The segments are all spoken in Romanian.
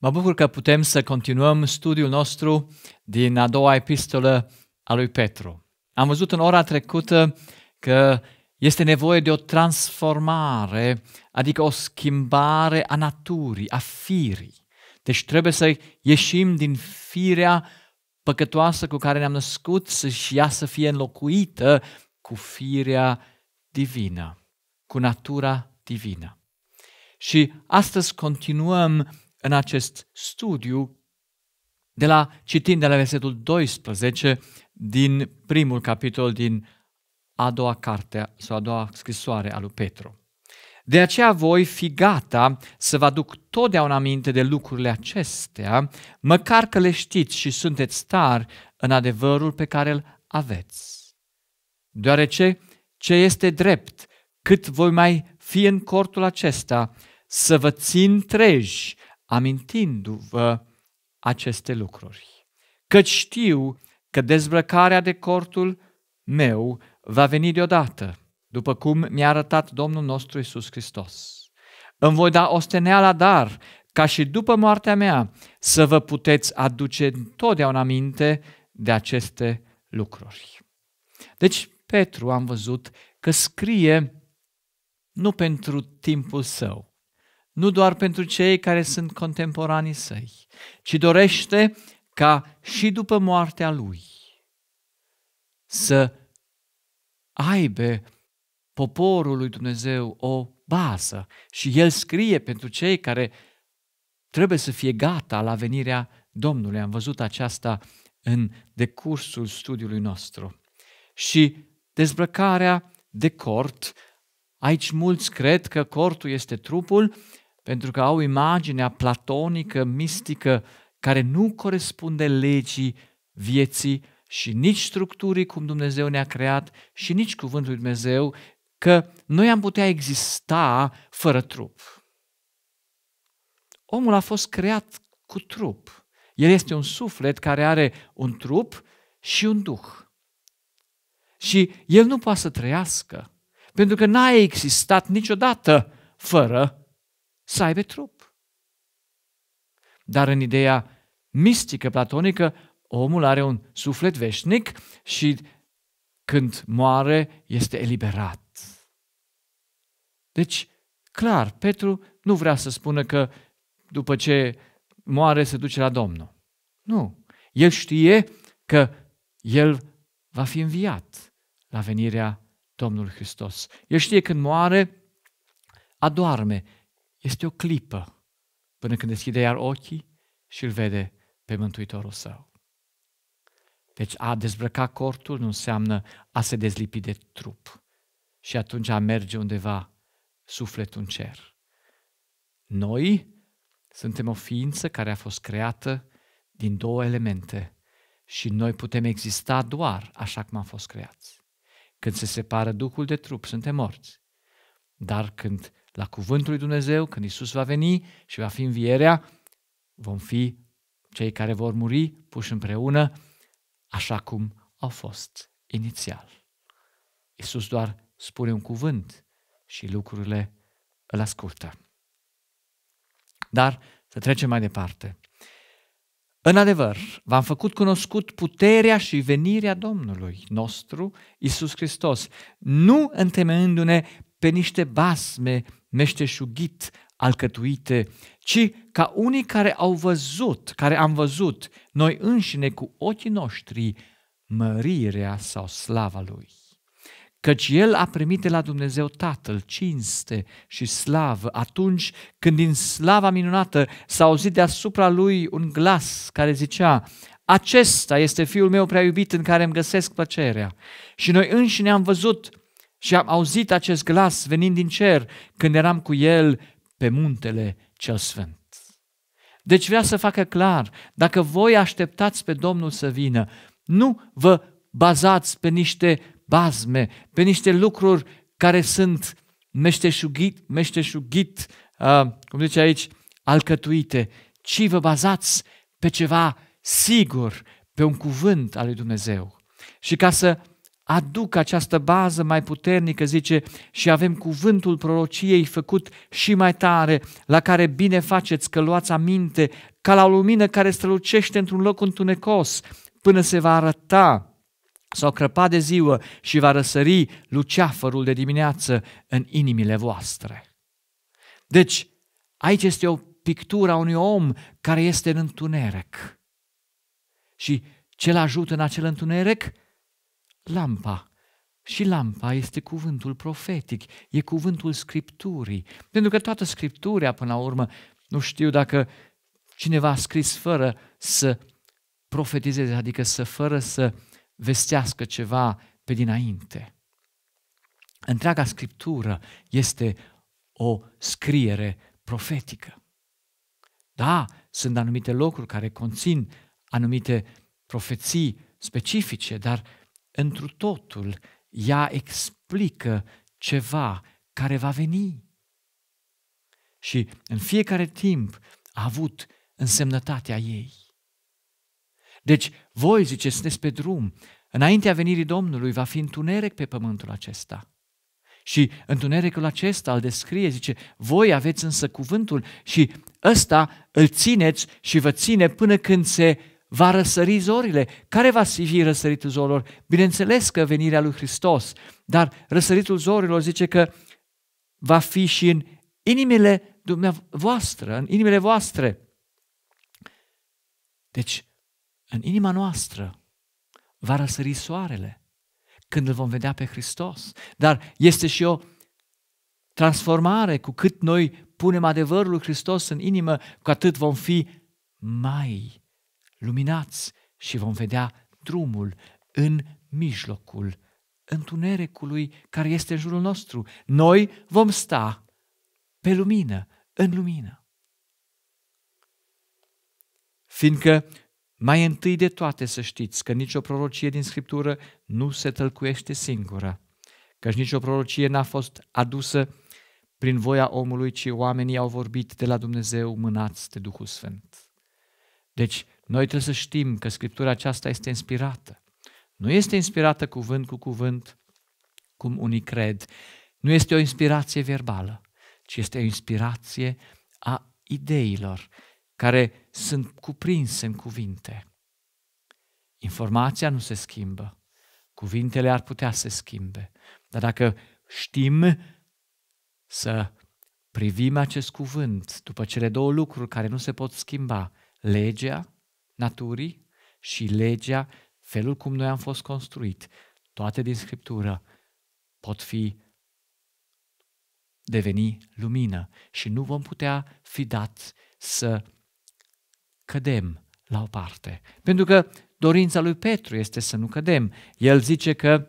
Mă bucur că putem să continuăm studiul nostru din a doua epistolă a lui Petru. Am văzut în ora trecută că este nevoie de o transformare, adică o schimbare a naturii, a firii. Deci trebuie să ieșim din firea păcătoasă cu care ne-am născut și ea să fie înlocuită cu firea divină, cu natura divină. Și astăzi continuăm în acest studiu, de la, citind de la versetul 12 din primul capitol din a doua carte sau a doua scrisoare a lui Petru. De aceea voi fi gata să vă aduc totdeauna aminte de lucrurile acestea, măcar că le știți și sunteți tari în adevărul pe care îl aveți. Deoarece ce este drept, cât voi mai fi în cortul acesta, să vă țin treji amintindu-vă aceste lucruri. Că știu că dezbrăcarea de cortul meu va veni deodată, după cum mi-a arătat Domnul nostru Isus Hristos. Îmi voi da osteneala dar, ca și după moartea mea, să vă puteți aduce întotdeauna aminte de aceste lucruri. Deci, Petru am văzut că scrie nu pentru timpul său, nu doar pentru cei care sunt contemporanii săi, ci dorește ca și după moartea lui să aibă poporul lui Dumnezeu o bază și el scrie pentru cei care trebuie să fie gata la venirea Domnului. Am văzut aceasta în decursul studiului nostru. Și dezbrăcarea de cort, aici mulți cred că cortul este trupul, pentru că au imaginea platonică, mistică, care nu corespunde legii vieții și nici structurii cum Dumnezeu ne-a creat și nici cuvântul lui Dumnezeu, că noi am putea exista fără trup. Omul a fost creat cu trup. El este un suflet care are un trup și un duh. Și el nu poate să trăiască, pentru că n-a existat niciodată fără să aibă trup. Dar în ideea mistică platonică, omul are un suflet veșnic și când moare este eliberat. Deci, clar, Petru nu vrea să spună că după ce moare se duce la Domnul. Nu. El știe că el va fi înviat la venirea Domnului Hristos. El știe că când moare, adorme, este o clipă până când deschide iar ochii și îl vede pe Mântuitorul său. Deci a dezbrăca cortul nu înseamnă a se dezlipi de trup și atunci a merge undeva sufletul în cer. Noi suntem o ființă care a fost creată din două elemente și noi putem exista doar așa cum am fost creați. Când se separă Duhul de trup, suntem morți. Dar când la cuvântul lui Dumnezeu, când Isus va veni și va fi învierea, vom fi cei care vor muri puși împreună așa cum au fost inițial. Isus doar spune un cuvânt și lucrurile îl ascultă. Dar să trecem mai departe. În adevăr, v-am făcut cunoscut puterea și venirea Domnului nostru, Isus Hristos, nu întemeindu-ne pe niște basme meșteșugit alcătuite, ci ca unii care au văzut, care am văzut noi înșine cu ochii noștri mărirea sau slava Lui. Căci El a primit de la Dumnezeu Tatăl cinste și slavă atunci când din slava minunată s-a auzit deasupra Lui un glas care zicea acesta este Fiul meu prea iubit în care îmi găsesc plăcerea. Și noi înșine am văzut și am auzit acest glas venind din cer când eram cu el pe muntele cel sfânt. Deci vrea să facă clar, dacă voi așteptați pe Domnul să vină, nu vă bazați pe niște bazme, pe niște lucruri care sunt meșteșugit, meșteșugit uh, cum zice aici, alcătuite, ci vă bazați pe ceva sigur, pe un cuvânt al lui Dumnezeu. Și ca să aduc această bază mai puternică, zice, și avem cuvântul prorociei făcut și mai tare, la care bine faceți că luați aminte, ca la o lumină care strălucește într-un loc întunecos, până se va arăta sau crăpa de ziua și va răsări luceafărul de dimineață în inimile voastre. Deci, aici este o pictură a unui om care este în întuneric. Și ce-l ajută în acel întuneric? lampa. Și lampa este cuvântul profetic, e cuvântul Scripturii. Pentru că toată Scriptura, până la urmă, nu știu dacă cineva a scris fără să profetizeze, adică să fără să vestească ceva pe dinainte. Întreaga Scriptură este o scriere profetică. Da, sunt anumite locuri care conțin anumite profeții specifice, dar întru totul ea explică ceva care va veni. Și în fiecare timp a avut însemnătatea ei. Deci, voi, zice, sunteți pe drum, înaintea venirii Domnului va fi întuneric pe pământul acesta. Și întunericul acesta îl descrie, zice, voi aveți însă cuvântul și ăsta îl țineți și vă ține până când se va răsări zorile. Care va fi răsăritul zorilor? Bineînțeles că venirea lui Hristos, dar răsăritul zorilor zice că va fi și în inimile dumneavoastră, în inimile voastre. Deci, în inima noastră va răsări soarele când îl vom vedea pe Hristos. Dar este și o transformare, cu cât noi punem adevărul lui Hristos în inimă, cu atât vom fi mai luminați și vom vedea drumul în mijlocul întunericului care este în jurul nostru. Noi vom sta pe lumină, în lumină. Fiindcă mai întâi de toate să știți că nicio prorocie din Scriptură nu se tălcuiește singură, căci nicio prorocie n-a fost adusă prin voia omului, ci oamenii au vorbit de la Dumnezeu mânați de Duhul Sfânt. Deci, noi trebuie să știm că Scriptura aceasta este inspirată. Nu este inspirată cuvânt cu cuvânt, cum unii cred. Nu este o inspirație verbală, ci este o inspirație a ideilor care sunt cuprinse în cuvinte. Informația nu se schimbă, cuvintele ar putea să se schimbe, dar dacă știm să privim acest cuvânt după cele două lucruri care nu se pot schimba, legea naturii și legea, felul cum noi am fost construit, toate din Scriptură, pot fi deveni lumină și nu vom putea fi dați să cădem la o parte. Pentru că dorința lui Petru este să nu cădem. El zice că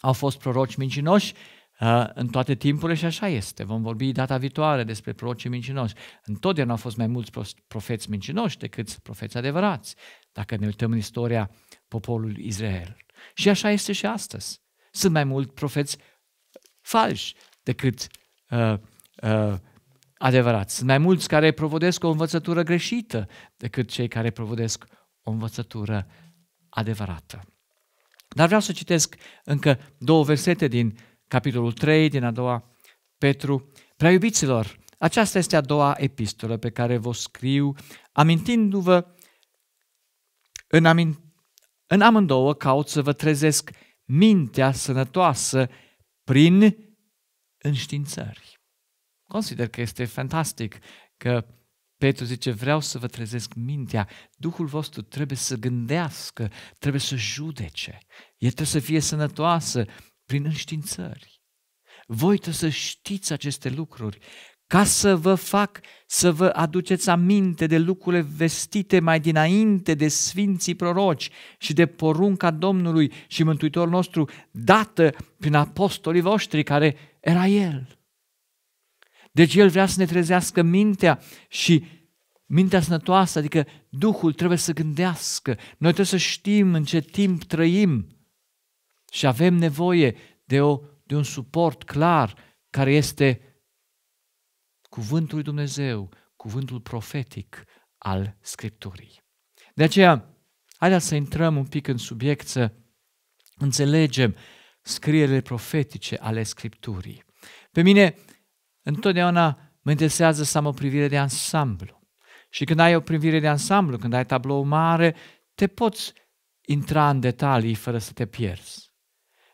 au fost proroci mincinoși, Ă, în toate timpurile și așa este. Vom vorbi data viitoare despre prorocii mincinoși. Întotdeauna au fost mai mulți profeți mincinoși decât profeți adevărați, dacă ne uităm în istoria poporului Israel. Și așa este și astăzi. Sunt mai mulți profeți falși decât uh, uh, adevărați. Sunt mai mulți care provodesc o învățătură greșită decât cei care provodesc o învățătură adevărată. Dar vreau să citesc încă două versete din capitolul 3 din a doua Petru. Prea iubiților, aceasta este a doua epistolă pe care vă scriu, amintindu-vă în, amin, în amândouă caut să vă trezesc mintea sănătoasă prin înștiințări. Consider că este fantastic că Petru zice, vreau să vă trezesc mintea. Duhul vostru trebuie să gândească, trebuie să judece. El trebuie să fie sănătoasă, prin înștiințări. Voi trebuie să știți aceste lucruri ca să vă fac să vă aduceți aminte de lucrurile vestite mai dinainte de sfinții proroci și de porunca Domnului și Mântuitorul nostru dată prin apostolii voștri care era El. Deci El vrea să ne trezească mintea și mintea sănătoasă, adică Duhul trebuie să gândească. Noi trebuie să știm în ce timp trăim, și avem nevoie de, o, de un suport clar care este cuvântul lui Dumnezeu, cuvântul profetic al Scripturii. De aceea, haideți să intrăm un pic în subiect, să înțelegem scrierile profetice ale Scripturii. Pe mine, întotdeauna mă interesează să am o privire de ansamblu. Și când ai o privire de ansamblu, când ai tablou mare, te poți intra în detalii fără să te pierzi.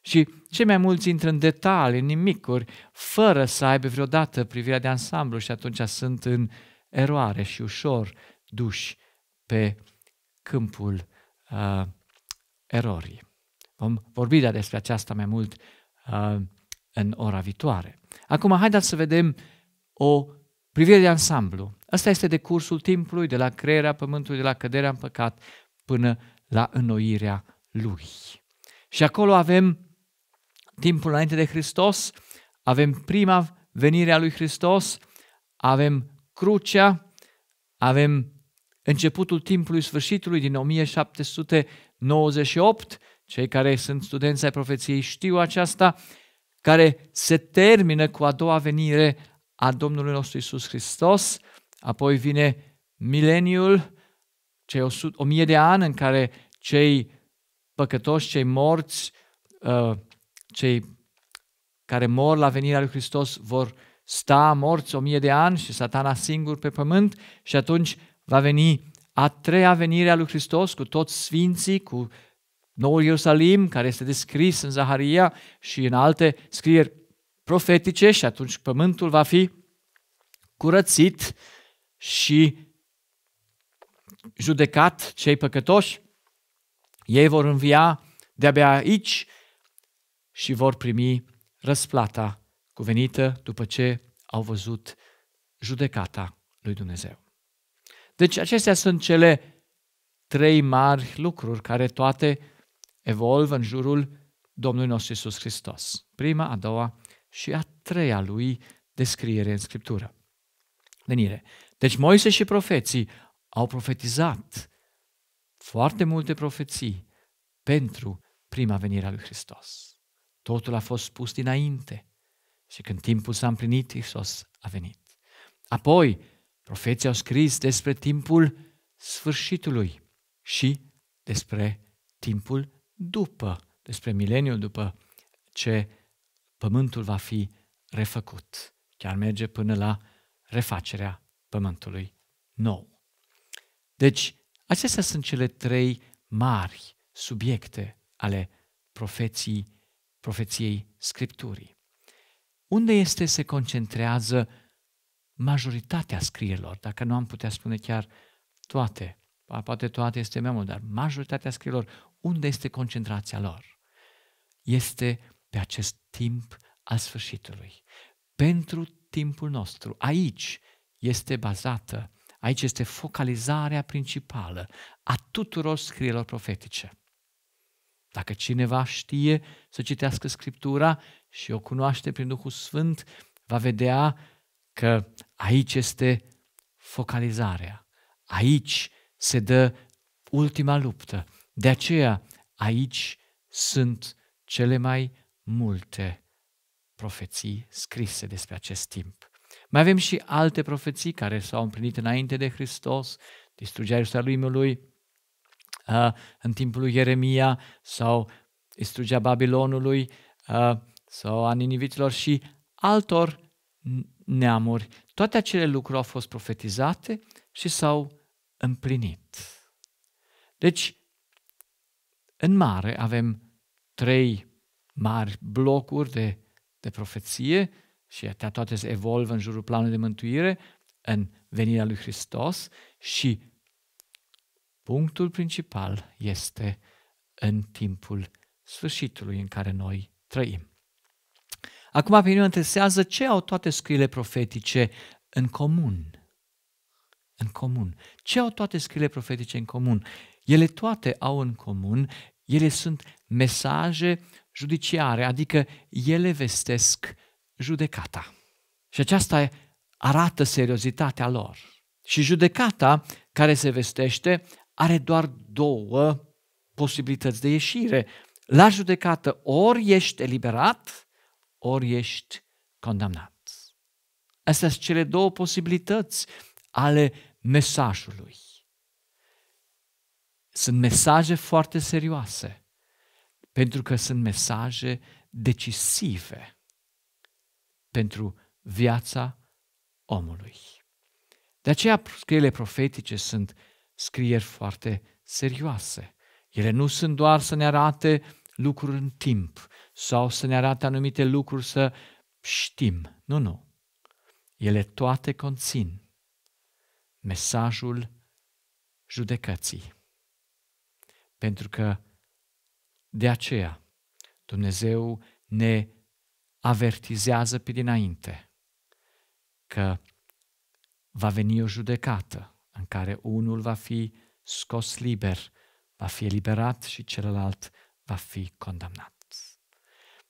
Și cei mai mulți intră în detalii, în nimicuri, fără să aibă vreodată privirea de ansamblu și atunci sunt în eroare și ușor duși pe câmpul uh, erorii. Vom vorbi despre aceasta mai mult uh, în ora viitoare. Acum, haideți să vedem o privire de ansamblu. Asta este de cursul timpului, de la crearea pământului, de la căderea în păcat, până la înnoirea lui. Și acolo avem timpul înainte de Hristos, avem prima venire a lui Hristos, avem crucea, avem începutul timpului sfârșitului din 1798, cei care sunt studenți ai profeției știu aceasta, care se termină cu a doua venire a Domnului nostru Isus Hristos, apoi vine mileniul, cei 100, 1000 de ani în care cei păcătoși, cei morți, uh, cei care mor la venirea lui Hristos vor sta morți o mie de ani și satana singur pe pământ și atunci va veni a treia venire a lui Hristos cu toți sfinții, cu Noul Ierusalim, care este descris în Zaharia și în alte scrieri profetice și atunci pământul va fi curățit și judecat cei păcătoși. Ei vor învia de-abia aici și vor primi răsplata cuvenită după ce au văzut judecata lui Dumnezeu. Deci acestea sunt cele trei mari lucruri care toate evolvă în jurul Domnului nostru Isus Hristos. Prima, a doua și a treia lui descriere în Scriptură. Venire. Deci Moise și profeții au profetizat foarte multe profeții pentru prima venire a lui Hristos. Totul a fost spus dinainte și când timpul s-a împlinit, Iisus a venit. Apoi, profeții au scris despre timpul sfârșitului și despre timpul după, despre mileniu după ce pământul va fi refăcut. Chiar merge până la refacerea pământului nou. Deci, acestea sunt cele trei mari subiecte ale profeții profeției Scripturii. Unde este se concentrează majoritatea scrierilor, dacă nu am putea spune chiar toate, poate toate este mai mult, dar majoritatea scrierilor, unde este concentrația lor? Este pe acest timp al sfârșitului. Pentru timpul nostru, aici este bazată, aici este focalizarea principală a tuturor scrierilor profetice. Dacă cineva știe să citească Scriptura și o cunoaște prin Duhul Sfânt, va vedea că aici este focalizarea, aici se dă ultima luptă. De aceea aici sunt cele mai multe profeții scrise despre acest timp. Mai avem și alte profeții care s-au împlinit înainte de Hristos, distrugerea Ierusalimului, uh, în timpul lui Ieremia sau istrugea Babilonului uh, sau a niniviților și altor neamuri. Toate acele lucruri au fost profetizate și s-au împlinit. Deci, în mare avem trei mari blocuri de, de profeție și toate se evolvă în jurul planului de mântuire, în venirea lui Hristos și Punctul principal este în timpul sfârșitului în care noi trăim. Acum pe mine interesează ce au toate scrile profetice în comun. În comun. Ce au toate scrile profetice în comun? Ele toate au în comun, ele sunt mesaje judiciare, adică ele vestesc judecata. Și aceasta arată seriozitatea lor. Și judecata care se vestește are doar două posibilități de ieșire. La judecată ori ești eliberat, ori ești condamnat. Astea sunt cele două posibilități ale mesajului. Sunt mesaje foarte serioase, pentru că sunt mesaje decisive pentru viața omului. De aceea scrierile profetice sunt scrieri foarte serioase. Ele nu sunt doar să ne arate lucruri în timp sau să ne arate anumite lucruri să știm. Nu, nu. Ele toate conțin mesajul judecății. Pentru că de aceea Dumnezeu ne avertizează pe dinainte că va veni o judecată în care unul va fi scos liber, va fi eliberat și celălalt va fi condamnat.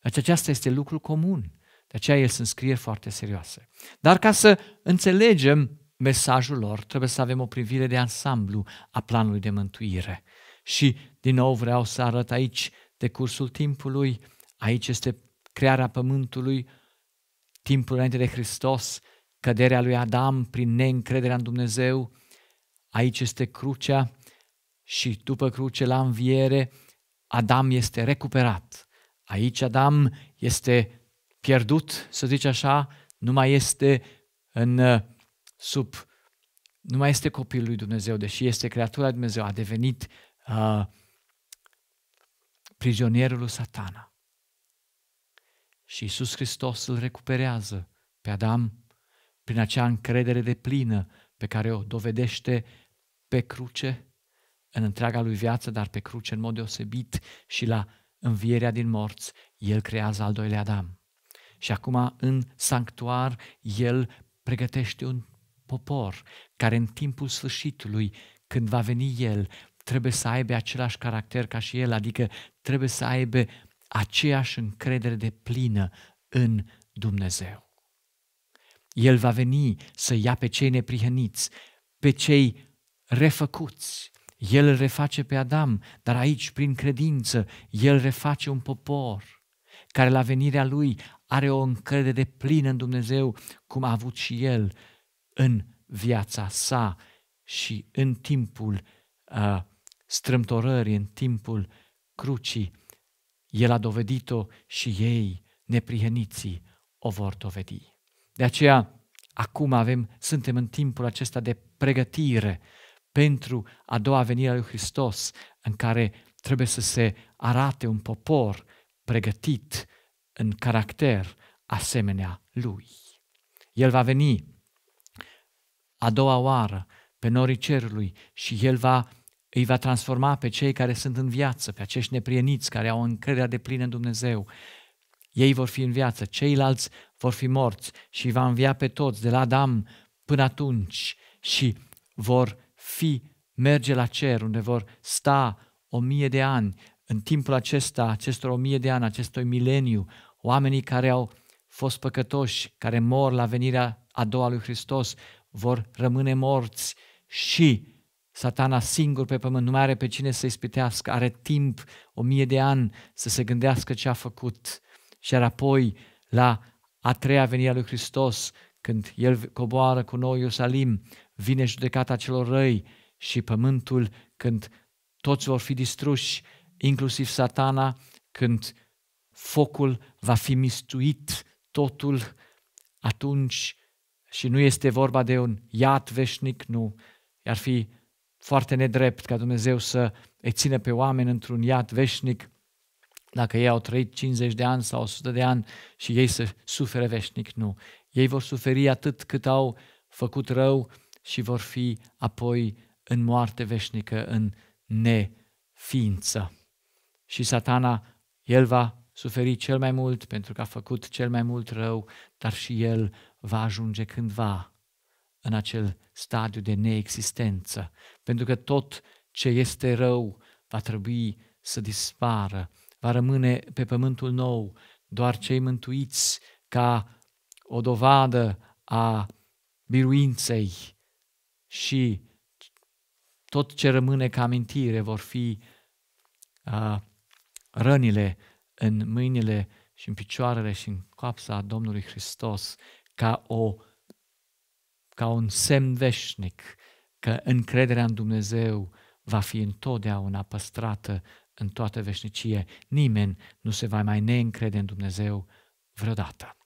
Deci aceasta este lucru comun. De aceea el sunt scrieri foarte serioase. Dar ca să înțelegem mesajul lor, trebuie să avem o privire de ansamblu a planului de mântuire. Și, din nou, vreau să arăt aici, de cursul timpului, aici este crearea pământului, timpul înainte de Hristos, căderea lui Adam prin neîncrederea în Dumnezeu, Aici este crucea și după cruce la înviere, Adam este recuperat. Aici Adam este pierdut, să zice așa, nu mai este în uh, sub nu mai este copilul lui Dumnezeu, deși este creatura lui Dumnezeu, a devenit uh, prizonierul lui satana. Și Isus Hristos îl recuperează pe Adam prin acea încredere de plină pe care o dovedește pe cruce în întreaga lui viață, dar pe cruce în mod deosebit și la învierea din morți, el creează al doilea Adam. Și acum în sanctuar el pregătește un popor care în timpul sfârșitului, când va veni el, trebuie să aibă același caracter ca și el, adică trebuie să aibă aceeași încredere de plină în Dumnezeu. El va veni să ia pe cei neprihăniți, pe cei refăcuți. El reface pe Adam, dar aici, prin credință, el reface un popor care la venirea lui are o încredere plină în Dumnezeu, cum a avut și el în viața sa și în timpul uh, strâmtorării, în timpul crucii. El a dovedit-o și ei, neprieniții, o vor dovedi. De aceea, acum avem, suntem în timpul acesta de pregătire pentru a doua venire a lui Hristos, în care trebuie să se arate un popor pregătit în caracter asemenea lui. El va veni a doua oară pe norii cerului și el va, îi va transforma pe cei care sunt în viață, pe acești neprieniți care au încrederea de plină în Dumnezeu. Ei vor fi în viață, ceilalți vor fi morți și îi va învia pe toți de la Adam până atunci și vor fi merge la cer, unde vor sta o mie de ani, în timpul acesta, acestor o mie de ani, acestui mileniu, oamenii care au fost păcătoși, care mor la venirea a doua lui Hristos, vor rămâne morți și satana singur pe pământ nu mai are pe cine să spitească, are timp, o mie de ani, să se gândească ce a făcut. Și apoi, la a treia venire a lui Hristos, când El coboară cu noi Ierusalim, vine judecata celor răi și pământul când toți vor fi distruși, inclusiv satana, când focul va fi mistuit totul, atunci și nu este vorba de un iad veșnic, nu. Ar fi foarte nedrept ca Dumnezeu să îi țină pe oameni într-un iad veșnic dacă ei au trăit 50 de ani sau 100 de ani și ei să sufere veșnic, nu. Ei vor suferi atât cât au făcut rău, și vor fi apoi în moarte veșnică, în neființă. Și satana, el va suferi cel mai mult pentru că a făcut cel mai mult rău, dar și el va ajunge cândva în acel stadiu de neexistență, pentru că tot ce este rău va trebui să dispară, va rămâne pe pământul nou doar cei mântuiți ca o dovadă a biruinței și tot ce rămâne ca amintire vor fi a, rănile în mâinile și în picioarele și în coapsa Domnului Hristos ca, o, ca un semn veșnic că încrederea în Dumnezeu va fi întotdeauna păstrată în toată veșnicie. Nimeni nu se va mai neîncrede în Dumnezeu vreodată.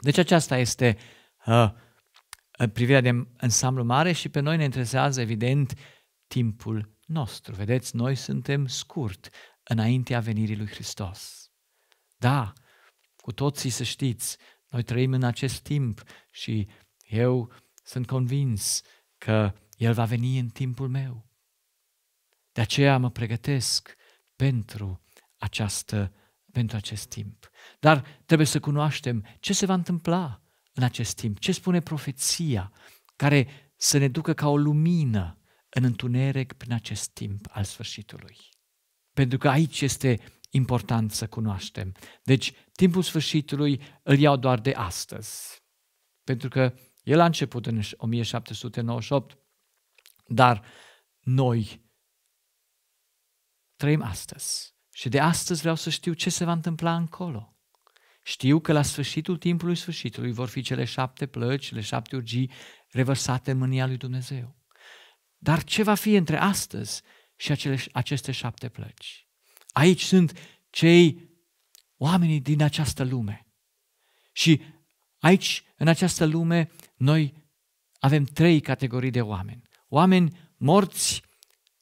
Deci aceasta este uh, Eh, privirea de ansamblu mare și pe noi ne interesează, evident, timpul nostru. Vedeți, noi suntem scurt înaintea venirii lui Hristos. Da, cu toții să știți, noi trăim în acest timp și eu sunt convins că El va veni în timpul meu. De aceea mă pregătesc pentru această pentru acest timp. Dar trebuie să cunoaștem ce se va întâmpla în acest timp? Ce spune profeția care să ne ducă ca o lumină în întuneric prin acest timp al sfârșitului? Pentru că aici este important să cunoaștem. Deci, timpul sfârșitului îl iau doar de astăzi. Pentru că el a început în 1798, dar noi trăim astăzi. Și de astăzi vreau să știu ce se va întâmpla încolo. Știu că la sfârșitul timpului sfârșitului vor fi cele șapte plăci, cele șapte urgii revărsate în mânia lui Dumnezeu. Dar ce va fi între astăzi și acele, aceste șapte plăci? Aici sunt cei oamenii din această lume. Și aici, în această lume, noi avem trei categorii de oameni. Oameni morți,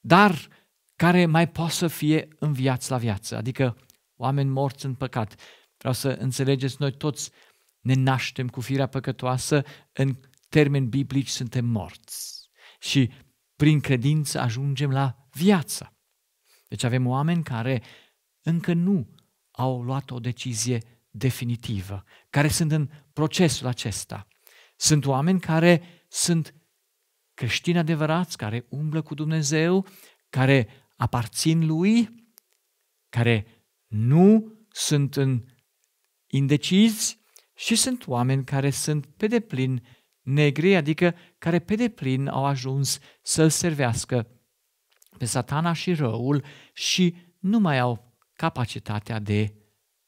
dar care mai pot să fie viață la viață, adică oameni morți în păcat, Vreau să înțelegeți, noi toți ne naștem cu firea păcătoasă, în termeni biblici suntem morți și prin credință ajungem la viață. Deci avem oameni care încă nu au luat o decizie definitivă, care sunt în procesul acesta. Sunt oameni care sunt creștini adevărați, care umblă cu Dumnezeu, care aparțin lui, care nu sunt în indecizi și sunt oameni care sunt pe deplin negri, adică care pe deplin au ajuns să-l servească pe satana și răul și nu mai au capacitatea de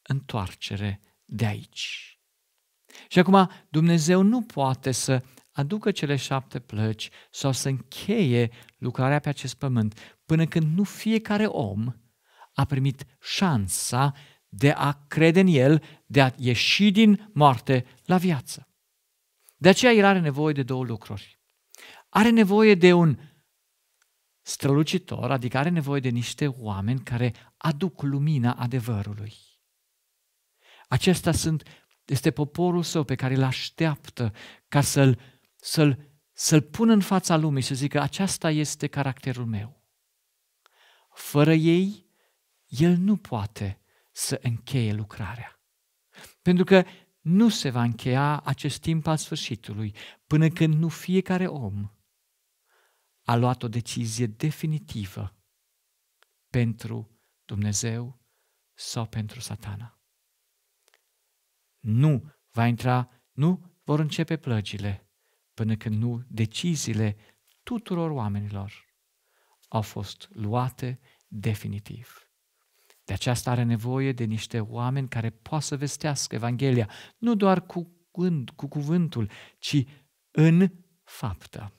întoarcere de aici. Și acum Dumnezeu nu poate să aducă cele șapte plăci sau să încheie lucrarea pe acest pământ până când nu fiecare om a primit șansa de a crede în El, de a ieși din moarte la viață. De aceea El are nevoie de două lucruri. Are nevoie de un strălucitor, adică are nevoie de niște oameni care aduc lumina adevărului. Acestea sunt, este poporul său pe care îl așteaptă ca să-l, să-l, să-l pună în fața lumii și să zică aceasta este caracterul meu. Fără ei, el nu poate să încheie lucrarea. Pentru că nu se va încheia acest timp al sfârșitului până când nu fiecare om a luat o decizie definitivă pentru Dumnezeu sau pentru satana. Nu va intra, nu vor începe plăgile până când nu deciziile tuturor oamenilor au fost luate definitiv. De aceasta are nevoie de niște oameni care poate să vestească Evanghelia, nu doar cu, gând, cu cuvântul, ci în faptă.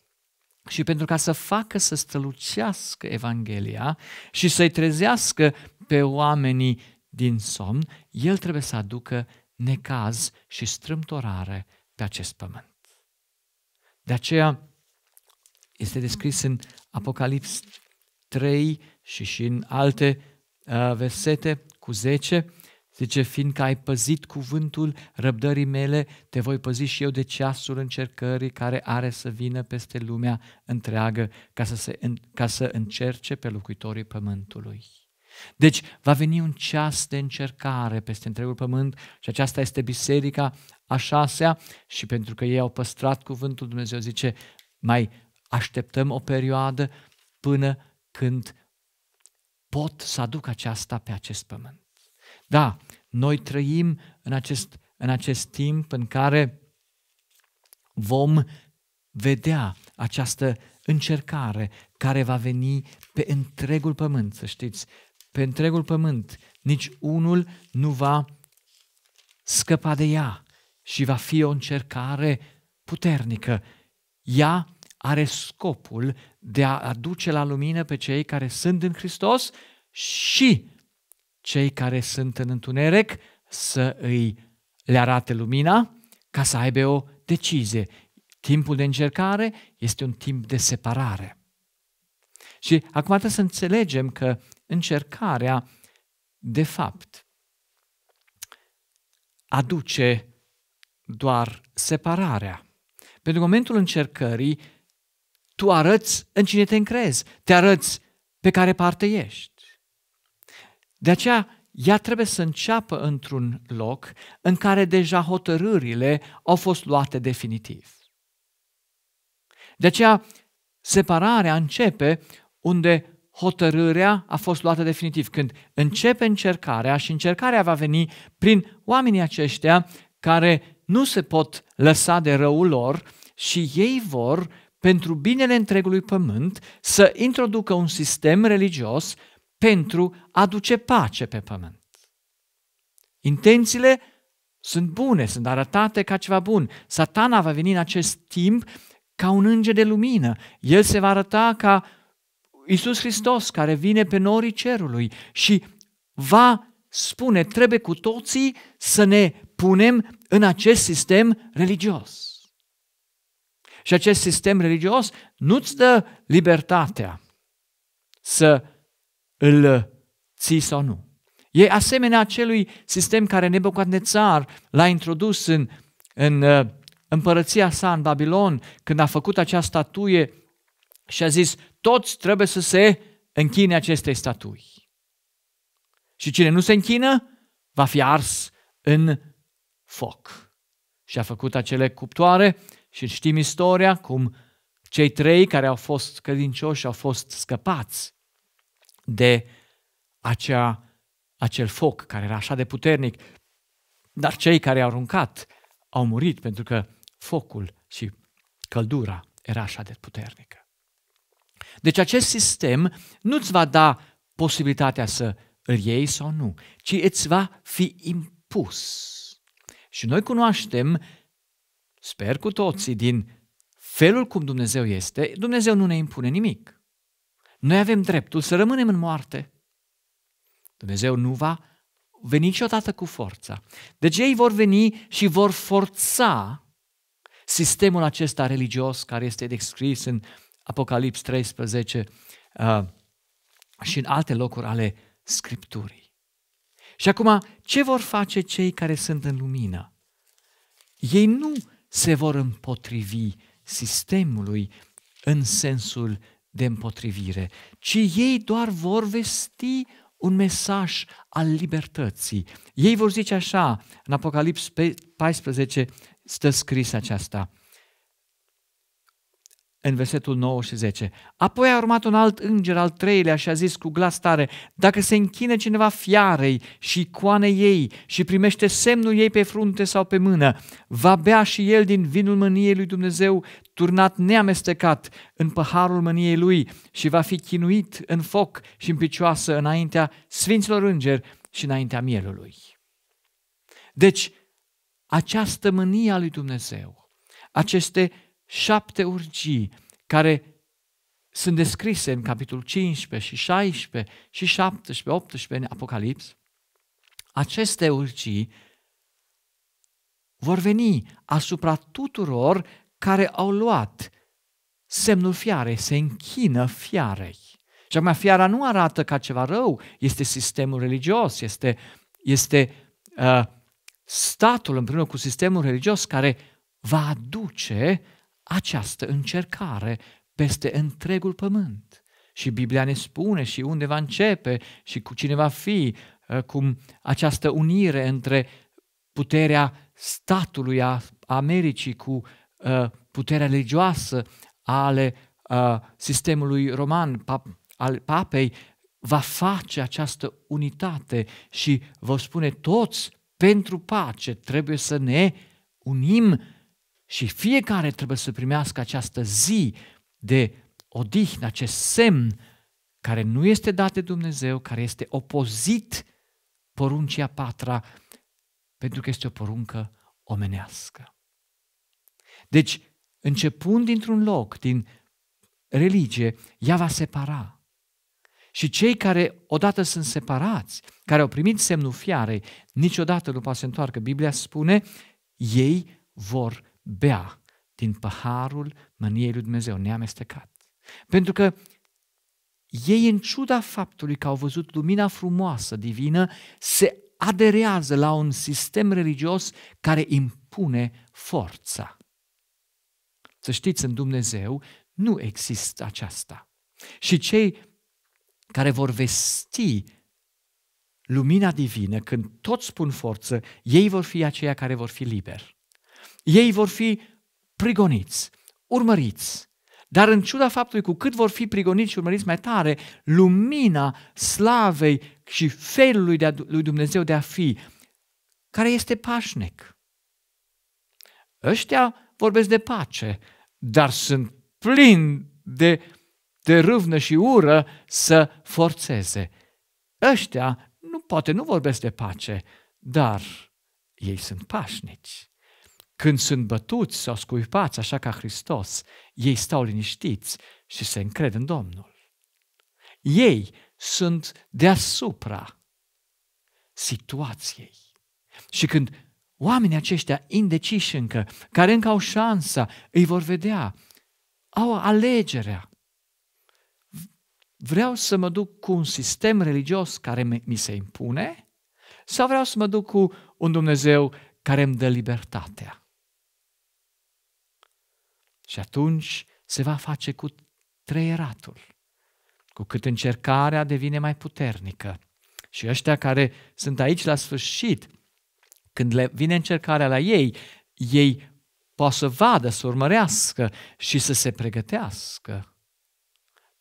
Și pentru ca să facă să strălucească Evanghelia și să-i trezească pe oamenii din somn, el trebuie să aducă necaz și strâmtorare pe acest pământ. De aceea este descris în Apocalips 3 și și în alte Uh, versete cu 10, zice, fiindcă ai păzit cuvântul răbdării mele, te voi păzi și eu de ceasul încercării care are să vină peste lumea întreagă ca să, se, ca să încerce pe locuitorii pământului. Deci va veni un ceas de încercare peste întregul pământ și aceasta este biserica a șasea și pentru că ei au păstrat cuvântul Dumnezeu zice mai așteptăm o perioadă până când pot să aduc aceasta pe acest pământ. Da, noi trăim în acest, în acest timp în care vom vedea această încercare care va veni pe întregul pământ, să știți, pe întregul pământ. Nici unul nu va scăpa de ea și va fi o încercare puternică. Ea are scopul de a aduce la lumină pe cei care sunt în Hristos și cei care sunt în întuneric să îi le arate lumina ca să aibă o decizie. Timpul de încercare este un timp de separare. Și acum trebuie să înțelegem că încercarea, de fapt, aduce doar separarea. Pentru momentul încercării, tu arăți în cine te încrezi, te arăți pe care parte ești. De aceea, ea trebuie să înceapă într-un loc în care deja hotărârile au fost luate definitiv. De aceea, separarea începe unde hotărârea a fost luată definitiv, când începe încercarea și încercarea va veni prin oamenii aceștia care nu se pot lăsa de răul lor și ei vor pentru binele întregului pământ, să introducă un sistem religios pentru a duce pace pe pământ. Intențiile sunt bune, sunt arătate ca ceva bun. Satana va veni în acest timp ca un înger de lumină. El se va arăta ca Isus Hristos care vine pe norii cerului și va spune, trebuie cu toții să ne punem în acest sistem religios. Și acest sistem religios nu-ți dă libertatea să îl ții sau nu. E asemenea acelui sistem care Nebucadnețar l-a introdus în, în uh, împărăția sa în Babilon, când a făcut acea statuie și a zis, toți trebuie să se închine acestei statui. Și cine nu se închină, va fi ars în foc. Și a făcut acele cuptoare și știm istoria cum cei trei care au fost credincioși au fost scăpați de acea, acel foc care era așa de puternic. Dar cei care au aruncat au murit pentru că focul și căldura era așa de puternică. Deci acest sistem nu-ți va da posibilitatea să îl iei sau nu, ci îți va fi impus. Și noi cunoaștem sper cu toții, din felul cum Dumnezeu este, Dumnezeu nu ne impune nimic. Noi avem dreptul să rămânem în moarte. Dumnezeu nu va veni niciodată cu forța. Deci ei vor veni și vor forța sistemul acesta religios care este descris în Apocalips 13 uh, și în alte locuri ale Scripturii. Și acum, ce vor face cei care sunt în lumină? Ei nu se vor împotrivi sistemului în sensul de împotrivire, ci ei doar vor vesti un mesaj al libertății. Ei vor zice așa, în Apocalips 14 stă scris aceasta, în versetul 9 și 10. Apoi a urmat un alt înger al treilea și a zis cu glas tare, dacă se închine cineva fiarei și coane ei și primește semnul ei pe frunte sau pe mână, va bea și el din vinul mâniei lui Dumnezeu, turnat neamestecat în paharul mâniei lui și va fi chinuit în foc și în picioasă înaintea sfinților îngeri și înaintea mielului. Deci, această mânie a lui Dumnezeu, aceste șapte urgii care sunt descrise în capitolul 15 și 16 și 17, 18 în Apocalips, aceste urgii vor veni asupra tuturor care au luat semnul fiarei, se închină fiarei. Și acum fiara nu arată ca ceva rău, este sistemul religios, este, este uh, statul împreună cu sistemul religios care va aduce uh, această încercare peste întregul pământ. Și Biblia ne spune și unde va începe și cu cine va fi, uh, cum această unire între puterea statului a Americii cu uh, puterea religioasă ale uh, sistemului roman, al papei, va face această unitate și vă spune toți pentru pace trebuie să ne unim și fiecare trebuie să primească această zi de odihnă, acest semn care nu este dat de Dumnezeu, care este opozit poruncii a patra, pentru că este o poruncă omenească. Deci, începând dintr-un loc, din religie, ea va separa. Și cei care odată sunt separați, care au primit semnul fiarei, niciodată nu poate să întoarcă. Biblia spune, ei vor bea din paharul mâniei lui Dumnezeu, neamestecat. Pentru că ei, în ciuda faptului că au văzut lumina frumoasă divină, se aderează la un sistem religios care impune forța. Să știți, în Dumnezeu nu există aceasta. Și cei care vor vesti lumina divină, când toți spun forță, ei vor fi aceia care vor fi liberi. Ei vor fi prigoniți, urmăriți. Dar în ciuda faptului cu cât vor fi prigoniți și urmăriți mai tare, lumina slavei și felului de a, lui Dumnezeu de a fi, care este pașnic. Ăștia vorbesc de pace, dar sunt plini de, de râvnă și ură să forțeze. Ăștia nu poate nu vorbesc de pace, dar ei sunt pașnici. Când sunt bătuți sau scuipați așa ca Hristos, ei stau liniștiți și se încred în Domnul. Ei sunt deasupra situației. Și când oamenii aceștia indeciși încă, care încă au șansa, îi vor vedea, au alegerea. Vreau să mă duc cu un sistem religios care mi se impune sau vreau să mă duc cu un Dumnezeu care îmi dă libertatea. Și atunci se va face cu treieratul, cu cât încercarea devine mai puternică. Și ăștia care sunt aici la sfârșit, când le vine încercarea la ei, ei pot să vadă, să urmărească și să se pregătească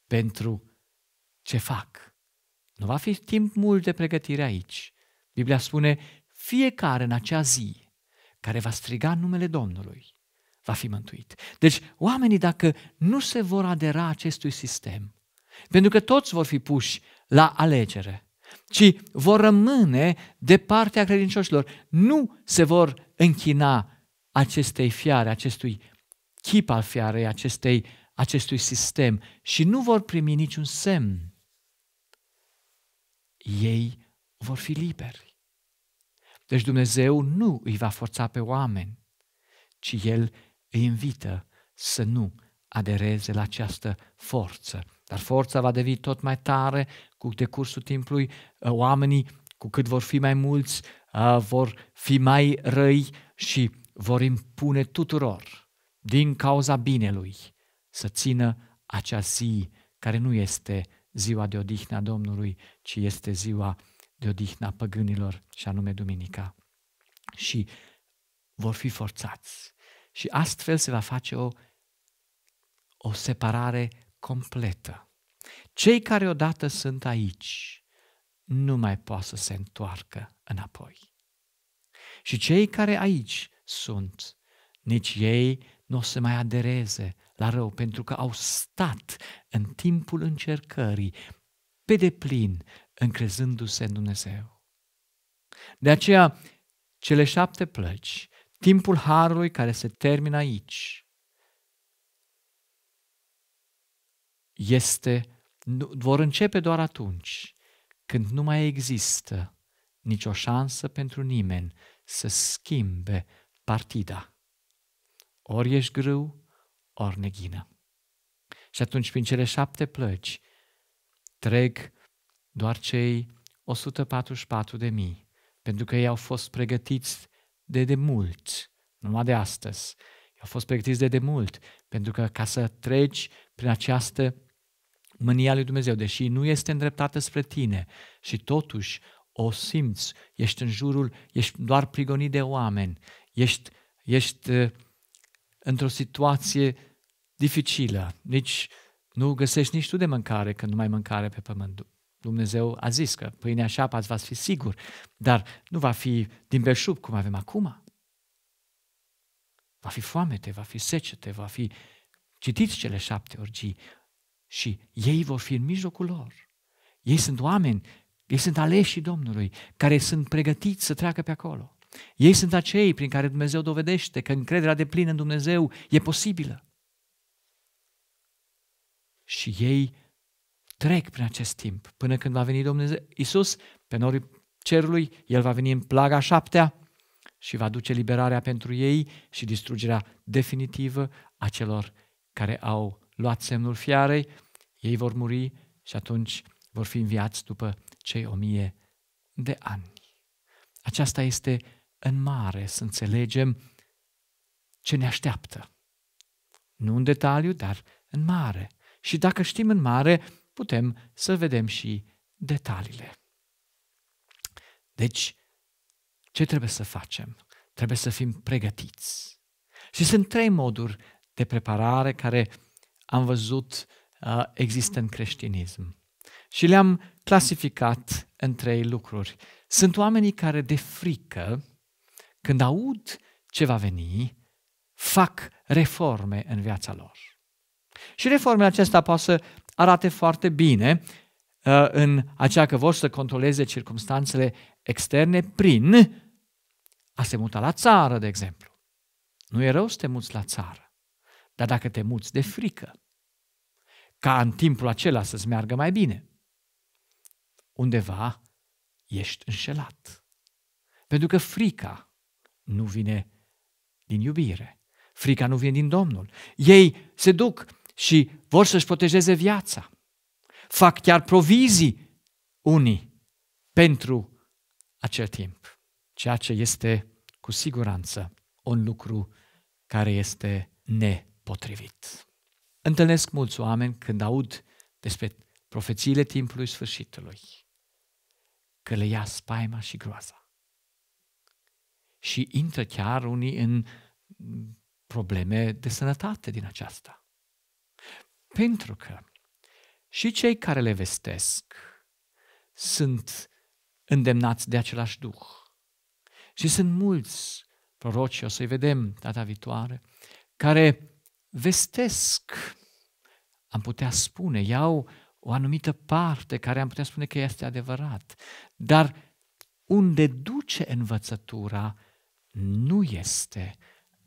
pentru ce fac. Nu va fi timp mult de pregătire aici. Biblia spune, fiecare în acea zi care va striga numele Domnului va fi mântuit. Deci oamenii dacă nu se vor adera acestui sistem, pentru că toți vor fi puși la alegere, ci vor rămâne de partea credincioșilor, nu se vor închina acestei fiare, acestui chip al fiarei, acestei, acestui sistem și nu vor primi niciun semn. Ei vor fi liberi. Deci Dumnezeu nu îi va forța pe oameni, ci El îi invită să nu adereze la această forță. Dar forța va deveni tot mai tare cu decursul timpului. Uh, oamenii, cu cât vor fi mai mulți, uh, vor fi mai răi și vor impune tuturor, din cauza binelui, să țină acea zi care nu este ziua de a Domnului, ci este ziua de a păgânilor, și anume Duminica. Și vor fi forțați și astfel se va face o, o separare completă. Cei care odată sunt aici nu mai pot să se întoarcă înapoi. Și cei care aici sunt, nici ei nu o să mai adereze la rău, pentru că au stat în timpul încercării pe deplin, încrezându-se în Dumnezeu. De aceea, cele șapte plăci timpul harului care se termină aici este, vor începe doar atunci când nu mai există nicio șansă pentru nimeni să schimbe partida. Ori ești grâu, ori neghină. Și atunci, prin cele șapte plăci, trec doar cei 144 de mii, pentru că ei au fost pregătiți de demult, numai de astăzi. A fost pregătiți de demult, pentru că ca să treci prin această mânia lui Dumnezeu, deși nu este îndreptată spre tine și totuși o simți, ești în jurul, ești doar prigonit de oameni, ești, ești uh, într-o situație dificilă, nici nu găsești nici tu de mâncare când nu mai mâncare pe pământ. Dumnezeu a zis că pâinea și apa va fi sigur, dar nu va fi din belșug cum avem acum. Va fi foamete, va fi secete, va fi... Citiți cele șapte orgii și ei vor fi în mijlocul lor. Ei sunt oameni, ei sunt aleșii Domnului, care sunt pregătiți să treacă pe acolo. Ei sunt acei prin care Dumnezeu dovedește că încrederea de plină în Dumnezeu e posibilă. Și ei trec prin acest timp până când va veni Dumnezeu Isus pe norii cerului, El va veni în plaga șaptea și va duce liberarea pentru ei și distrugerea definitivă a celor care au luat semnul fiarei, ei vor muri și atunci vor fi înviați după cei o mie de ani. Aceasta este în mare să înțelegem ce ne așteaptă. Nu în detaliu, dar în mare. Și dacă știm în mare, putem să vedem și detaliile. Deci, ce trebuie să facem? Trebuie să fim pregătiți. Și sunt trei moduri de preparare care am văzut uh, există în creștinism. Și le-am clasificat în trei lucruri. Sunt oamenii care de frică, când aud ce va veni, fac reforme în viața lor. Și reformele acestea poate să arate foarte bine uh, în aceea că vor să controleze circumstanțele externe prin a se muta la țară, de exemplu. Nu e rău să te muți la țară, dar dacă te muți de frică, ca în timpul acela să-ți meargă mai bine, undeva ești înșelat. Pentru că frica nu vine din iubire. Frica nu vine din Domnul. Ei se duc și vor să-și protejeze viața. Fac chiar provizii unii pentru acel timp, ceea ce este cu siguranță un lucru care este nepotrivit. Întâlnesc mulți oameni când aud despre profețiile timpului sfârșitului, că le ia spaima și groaza. Și intră chiar unii în probleme de sănătate din aceasta. Pentru că și cei care le vestesc sunt îndemnați de același Duh. Și sunt mulți proroci, o să-i vedem data viitoare, care vestesc, am putea spune, iau o anumită parte care am putea spune că este adevărat, dar unde duce învățătura nu este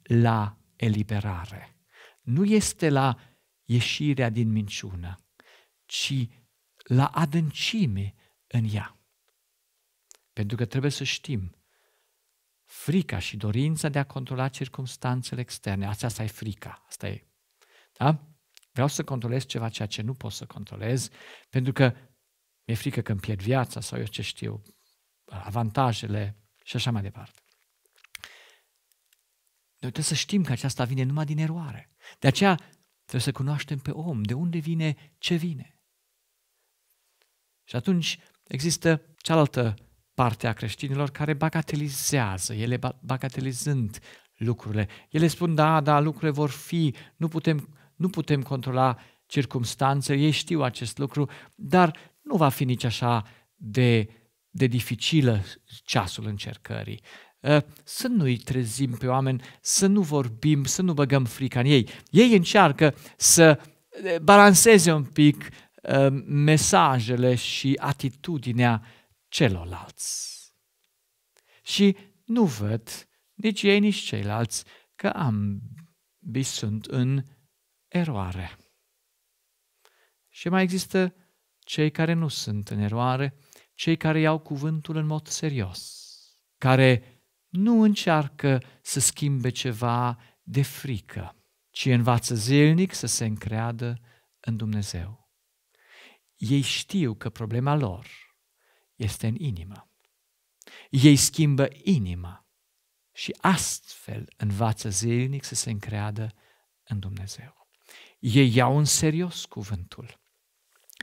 la eliberare, nu este la ieșirea din minciună, ci la adâncime în ea. Pentru că trebuie să știm, frica și dorința de a controla circumstanțele externe, asta e frica, asta e. Da? Vreau să controlez ceva ceea ce nu pot să controlez, pentru că mi-e frică că îmi pierd viața sau eu ce știu, avantajele și așa mai departe. Noi trebuie să știm că aceasta vine numai din eroare. De aceea Trebuie să cunoaștem pe om, de unde vine, ce vine. Și atunci există cealaltă parte a creștinilor care bagatelizează, ele bagatelizând lucrurile. Ele spun, da, da, lucrurile vor fi, nu putem, nu putem controla circumstanțe, ei știu acest lucru, dar nu va fi nici așa de, de dificilă ceasul încercării. Eh, să nu-i trezim pe oameni, să nu vorbim, să nu băgăm frica în ei. Ei încearcă să eh, balanceze un pic eh, mesajele și atitudinea celorlalți. Și nu văd nici ei, nici ceilalți că ambii sunt în eroare. Și mai există cei care nu sunt în eroare, cei care iau cuvântul în mod serios, care nu încearcă să schimbe ceva de frică, ci învață zilnic să se încreadă în Dumnezeu. Ei știu că problema lor este în inimă. Ei schimbă inima și astfel învață zilnic să se încreadă în Dumnezeu. Ei iau în serios cuvântul.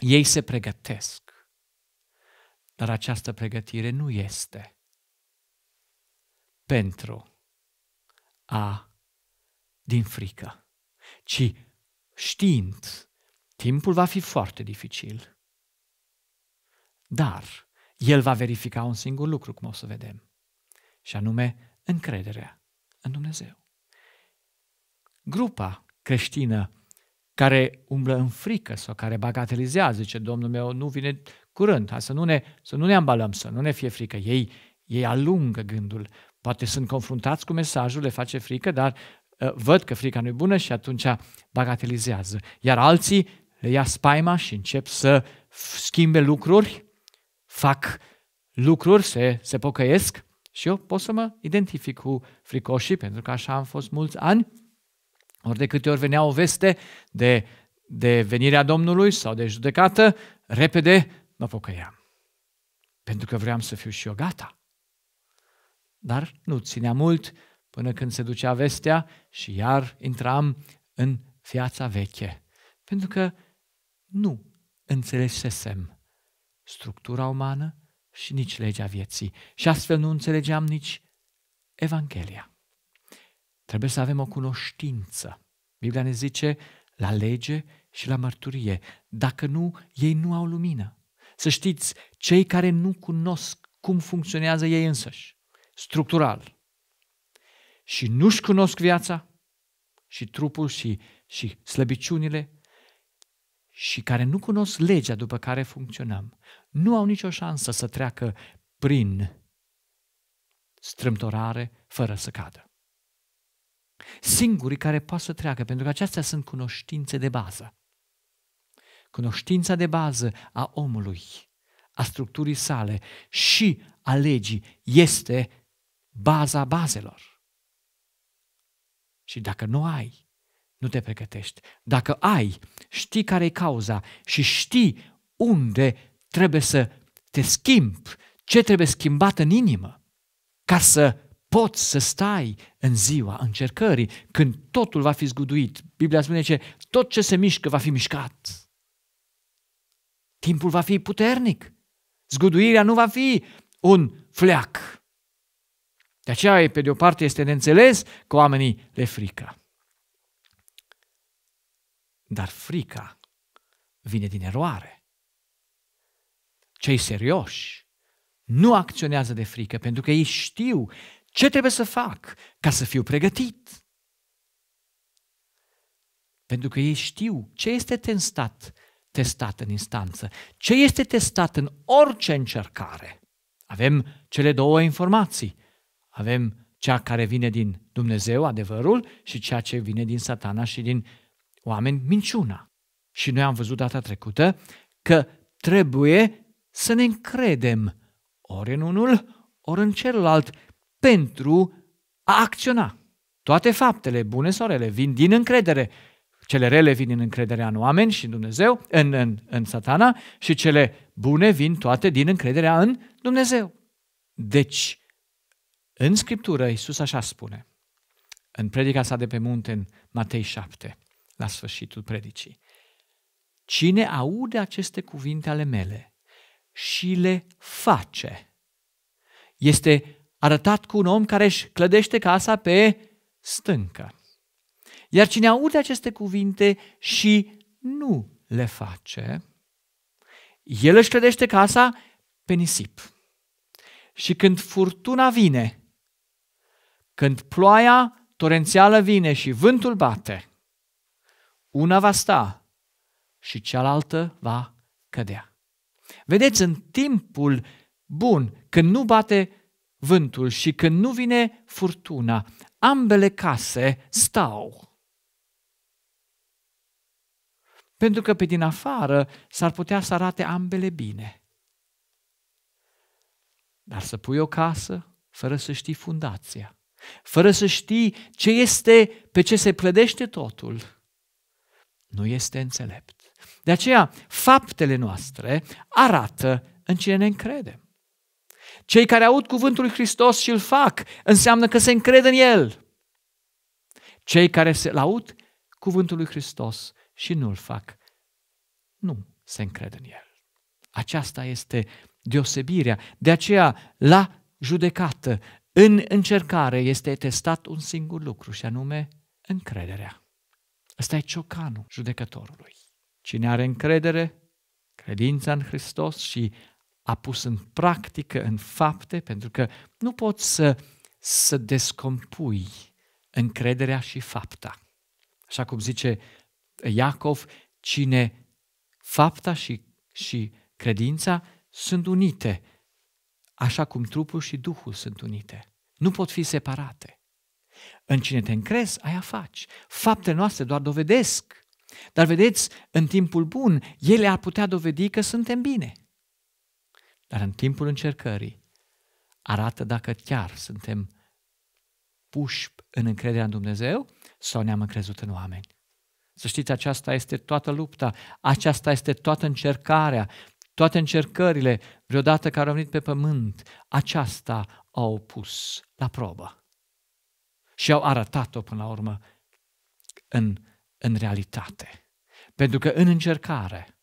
Ei se pregătesc. Dar această pregătire nu este pentru a din frică, ci știind timpul va fi foarte dificil, dar el va verifica un singur lucru, cum o să vedem, și anume încrederea în Dumnezeu. Grupa creștină care umblă în frică sau care bagatelizează, zice, Domnul meu, nu vine curând, hai să nu ne, să nu ne ambalăm, să nu ne fie frică. Ei, ei alungă gândul Poate sunt confruntați cu mesajul, le face frică, dar uh, văd că frica nu e bună și atunci bagatelizează. Iar alții ia spaima și încep să schimbe lucruri, fac lucruri, se, se pocăiesc și eu pot să mă identific cu fricoșii, pentru că așa am fost mulți ani. Ori de câte ori venea o veste de, de venirea Domnului sau de judecată, repede mă pocăiam. Pentru că vreau să fiu și eu gata. Dar nu ținea mult până când se ducea vestea și iar intram în viața veche. Pentru că nu înțelesesem structura umană și nici legea vieții. Și astfel nu înțelegeam nici Evanghelia. Trebuie să avem o cunoștință. Biblia ne zice la lege și la mărturie. Dacă nu, ei nu au lumină. Să știți, cei care nu cunosc cum funcționează ei însăși, structural. Și nu-și cunosc viața și trupul și, și slăbiciunile și care nu cunosc legea după care funcționăm, nu au nicio șansă să treacă prin strâmtorare fără să cadă. Singurii care pot să treacă, pentru că acestea sunt cunoștințe de bază. Cunoștința de bază a omului, a structurii sale și a legii este baza bazelor. Și dacă nu ai, nu te pregătești. Dacă ai, știi care e cauza și știi unde trebuie să te schimbi, ce trebuie schimbat în inimă, ca să poți să stai în ziua încercării, când totul va fi zguduit. Biblia spune că tot ce se mișcă va fi mișcat. Timpul va fi puternic. Zguduirea nu va fi un fleac. De aceea, pe de o parte, este de înțeles că oamenii le frică. Dar frica vine din eroare. Cei serioși nu acționează de frică pentru că ei știu ce trebuie să fac ca să fiu pregătit. Pentru că ei știu ce este testat, testat în instanță, ce este testat în orice încercare. Avem cele două informații avem cea care vine din Dumnezeu, adevărul, și ceea ce vine din satana și din oameni, minciuna. Și noi am văzut data trecută că trebuie să ne încredem ori în unul, ori în celălalt, pentru a acționa. Toate faptele, bune sau rele, vin din încredere. Cele rele vin din încrederea în oameni și în Dumnezeu, în, în, în satana, și cele bune vin toate din încrederea în Dumnezeu. Deci, în Scriptură, Iisus așa spune, în predica sa de pe munte, în Matei 7, la sfârșitul predicii. Cine aude aceste cuvinte ale mele și le face, este arătat cu un om care își clădește casa pe stâncă. Iar cine aude aceste cuvinte și nu le face, el își clădește casa pe nisip. Și când furtuna vine când ploaia torențială vine și vântul bate, una va sta și cealaltă va cădea. Vedeți, în timpul bun, când nu bate vântul și când nu vine furtuna, ambele case stau. Pentru că pe din afară s-ar putea să arate ambele bine. Dar să pui o casă fără să știi fundația fără să știi ce este, pe ce se plădește totul, nu este înțelept. De aceea, faptele noastre arată în cine ne încredem. Cei care aud cuvântul lui Hristos și îl fac, înseamnă că se încred în El. Cei care se laud cuvântul lui Hristos și nu îl fac, nu se încred în El. Aceasta este deosebirea. De aceea, la judecată, în încercare este testat un singur lucru și anume încrederea. Ăsta e ciocanul judecătorului. Cine are încredere, credința în Hristos și a pus în practică, în fapte, pentru că nu poți să, să descompui încrederea și fapta. Așa cum zice Iacov, cine fapta și, și credința sunt unite, așa cum trupul și duhul sunt unite. Nu pot fi separate. În cine te încrezi, aia faci. Faptele noastre doar dovedesc. Dar vedeți, în timpul bun, ele ar putea dovedi că suntem bine. Dar în timpul încercării, arată dacă chiar suntem puși în încrederea în Dumnezeu sau ne-am încrezut în oameni. Să știți, aceasta este toată lupta, aceasta este toată încercarea, toate încercările vreodată care au venit pe pământ, aceasta au pus la probă. Și au arătat-o până la urmă în, în realitate. Pentru că în încercare,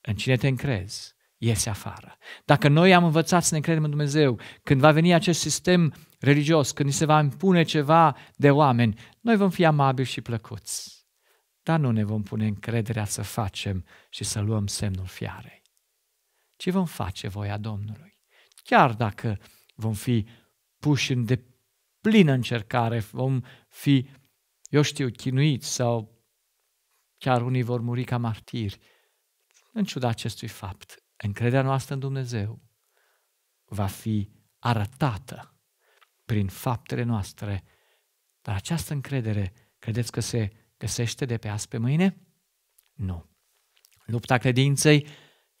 în cine te încrezi, iese afară. Dacă noi am învățat să ne credem în Dumnezeu, când va veni acest sistem religios, când ni se va impune ceva de oameni, noi vom fi amabili și plăcuți. Dar nu ne vom pune încrederea să facem și să luăm semnul fiarei. Ce vom face voia Domnului. Chiar dacă vom fi puși în de plină încercare, vom fi, eu știu, chinuiți sau chiar unii vor muri ca martiri, în ciuda acestui fapt, încrederea noastră în Dumnezeu va fi arătată prin faptele noastre, dar această încredere, credeți că se găsește de pe azi pe mâine? Nu. Lupta credinței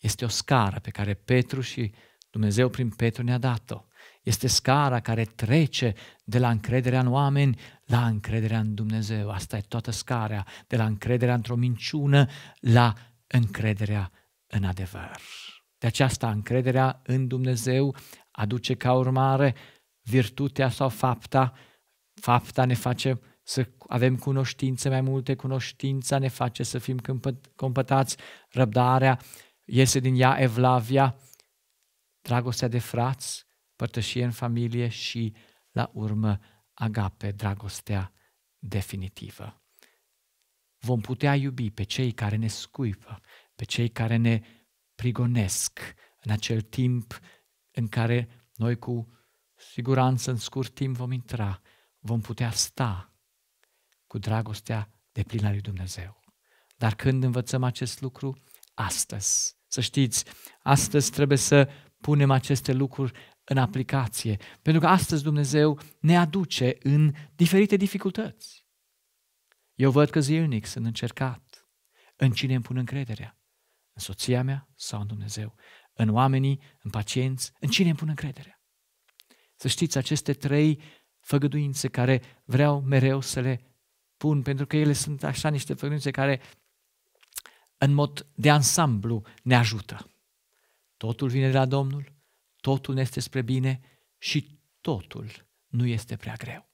este o scară pe care Petru și Dumnezeu prin Petru ne-a dat-o. Este scara care trece de la încrederea în oameni la încrederea în Dumnezeu. Asta e toată scara, de la încrederea într-o minciună la încrederea în adevăr. De aceasta, încrederea în Dumnezeu aduce ca urmare virtutea sau fapta. Fapta ne face să avem cunoștințe mai multe, cunoștința ne face să fim compătați, răbdarea iese din ea evlavia, dragostea de frați, părtășie în familie și, la urmă, agape, dragostea definitivă. Vom putea iubi pe cei care ne scuipă, pe cei care ne prigonesc în acel timp în care noi cu siguranță în scurt timp vom intra, vom putea sta cu dragostea de plină lui Dumnezeu. Dar când învățăm acest lucru, astăzi. Să știți, astăzi trebuie să punem aceste lucruri în aplicație, pentru că astăzi Dumnezeu ne aduce în diferite dificultăți. Eu văd că zilnic sunt încercat. În cine îmi pun încrederea? În soția mea sau în Dumnezeu? În oamenii, în pacienți? În cine îmi pun încrederea? Să știți, aceste trei făgăduințe care vreau mereu să le pun, pentru că ele sunt așa niște făgăduințe care în mod de ansamblu ne ajută. Totul vine de la Domnul, totul ne este spre bine și totul nu este prea greu.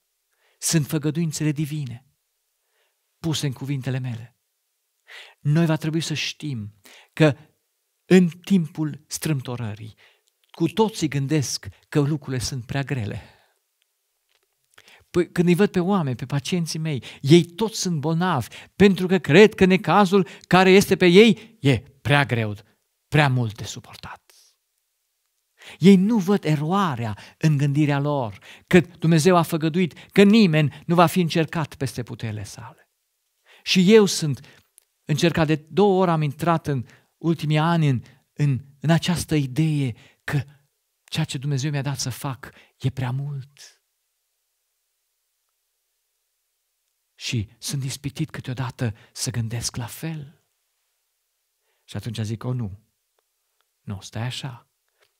Sunt făgăduințele divine puse în cuvintele mele. Noi va trebui să știm că în timpul strâmtorării, cu toții gândesc că lucrurile sunt prea grele Păi, când îi văd pe oameni, pe pacienții mei, ei toți sunt bolnavi, pentru că cred că necazul care este pe ei e prea greu, prea mult de suportat. Ei nu văd eroarea în gândirea lor, că Dumnezeu a făgăduit, că nimeni nu va fi încercat peste puterile sale. Și eu sunt încercat, de două ori am intrat în ultimii ani în, în, în această idee că ceea ce Dumnezeu mi-a dat să fac e prea mult și sunt ispitit câteodată să gândesc la fel. Și atunci zic, o nu, nu, stai așa,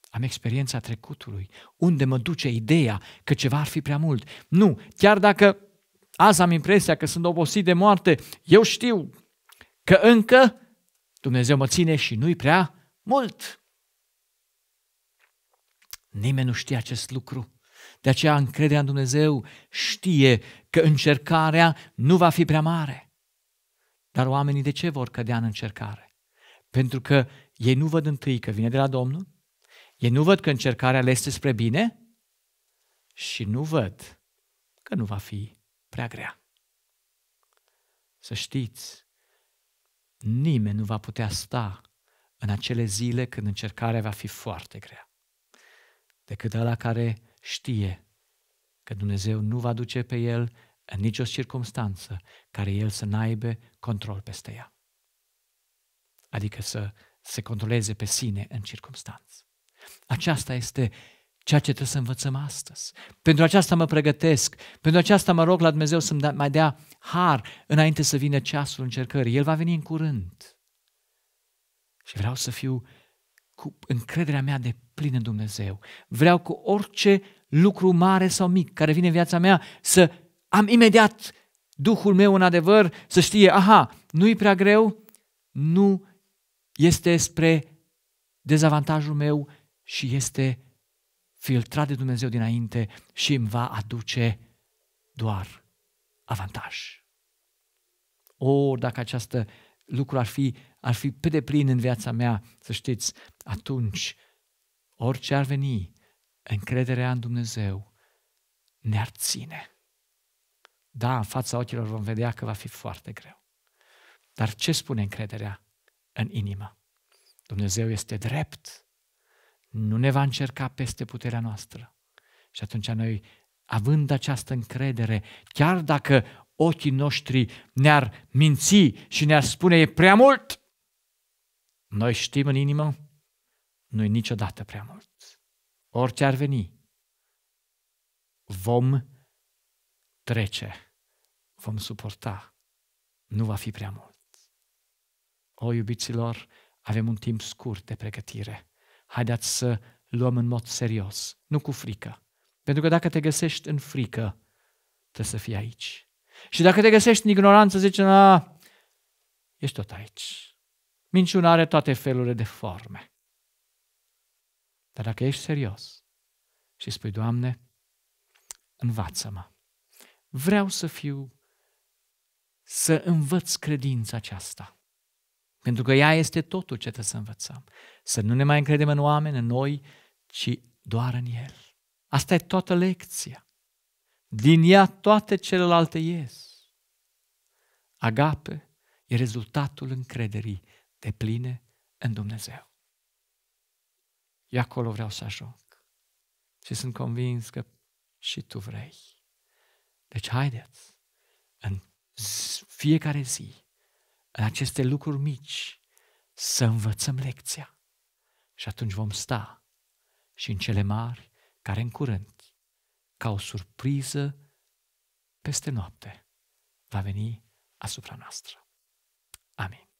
am experiența trecutului, unde mă duce ideea că ceva ar fi prea mult. Nu, chiar dacă azi am impresia că sunt obosit de moarte, eu știu că încă Dumnezeu mă ține și nu-i prea mult. Nimeni nu știe acest lucru de aceea încrederea în Dumnezeu știe că încercarea nu va fi prea mare. Dar oamenii de ce vor cădea în încercare? Pentru că ei nu văd întâi că vine de la Domnul, ei nu văd că încercarea le este spre bine și nu văd că nu va fi prea grea. Să știți, nimeni nu va putea sta în acele zile când încercarea va fi foarte grea, decât ăla care știe că Dumnezeu nu va duce pe el în nicio circunstanță care el să n-aibă control peste ea. Adică să se controleze pe sine în circunstanță. Aceasta este ceea ce trebuie să învățăm astăzi. Pentru aceasta mă pregătesc, pentru aceasta mă rog la Dumnezeu să-mi da, mai dea har înainte să vină ceasul încercării. El va veni în curând. Și vreau să fiu cu încrederea mea de plin în Dumnezeu. Vreau cu orice lucru mare sau mic care vine în viața mea să am imediat Duhul meu în adevăr să știe, aha, nu-i prea greu, nu este spre dezavantajul meu și este filtrat de Dumnezeu dinainte și îmi va aduce doar avantaj. O, dacă această lucru ar fi ar fi pe deplin în viața mea, să știți, atunci, orice ar veni, încrederea în Dumnezeu ne-ar ține. Da, în fața ochilor vom vedea că va fi foarte greu. Dar ce spune încrederea în inimă? Dumnezeu este drept, nu ne va încerca peste puterea noastră. Și atunci noi, având această încredere, chiar dacă ochii noștri ne-ar minți și ne-ar spune e prea mult, noi știm în inimă, nu-i niciodată prea mult. Orice ar veni, vom trece, vom suporta, nu va fi prea mult. O, iubiților, avem un timp scurt de pregătire. Haideți să luăm în mod serios, nu cu frică. Pentru că dacă te găsești în frică, trebuie să fii aici. Și dacă te găsești în ignoranță, zici, na, ești tot aici. Minciuna are toate felurile de forme. Dar dacă ești serios și spui, Doamne, învață-mă. Vreau să fiu, să învăț credința aceasta. Pentru că ea este totul ce trebuie să învățăm. Să nu ne mai încredem în oameni, în noi, ci doar în El. Asta e toată lecția. Din ea toate celelalte ies. Agape e rezultatul încrederii de pline în Dumnezeu. Eu acolo vreau să ajung. Și sunt convins că și tu vrei. Deci haideți, în fiecare zi, în aceste lucruri mici, să învățăm lecția. Și atunci vom sta și în cele mari, care în curând, ca o surpriză, peste noapte, va veni asupra noastră. Amin.